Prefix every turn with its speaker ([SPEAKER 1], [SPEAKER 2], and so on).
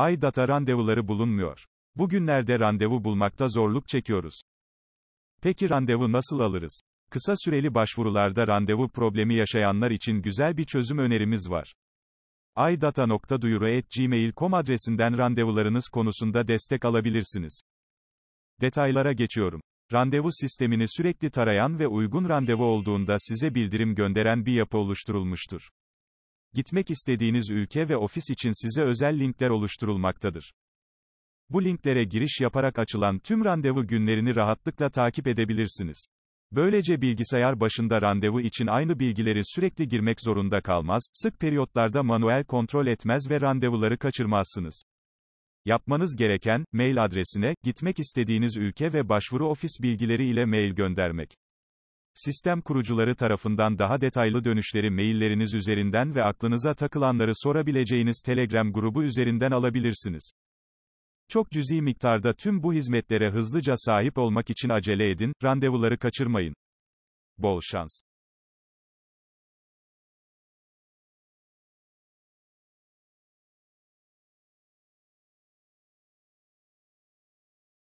[SPEAKER 1] Ay data randevuları bulunmuyor. Bugünlerde randevu bulmakta zorluk çekiyoruz. Peki randevu nasıl alırız? Kısa süreli başvurularda randevu problemi yaşayanlar için güzel bir çözüm önerimiz var. aydata.duyuru.gmail.com e adresinden randevularınız konusunda destek alabilirsiniz. Detaylara geçiyorum. Randevu sistemini sürekli tarayan ve uygun randevu olduğunda size bildirim gönderen bir yapı oluşturulmuştur. Gitmek istediğiniz ülke ve ofis için size özel linkler oluşturulmaktadır. Bu linklere giriş yaparak açılan tüm randevu günlerini rahatlıkla takip edebilirsiniz. Böylece bilgisayar başında randevu için aynı bilgileri sürekli girmek zorunda kalmaz, sık periyotlarda manuel kontrol etmez ve randevuları kaçırmazsınız. Yapmanız gereken, mail adresine, gitmek istediğiniz ülke ve başvuru ofis bilgileri ile mail göndermek. Sistem kurucuları tarafından daha detaylı dönüşleri mailleriniz üzerinden ve aklınıza takılanları sorabileceğiniz Telegram grubu üzerinden alabilirsiniz. Çok cüzi miktarda tüm bu hizmetlere hızlıca sahip olmak için acele edin, randevuları kaçırmayın. Bol şans.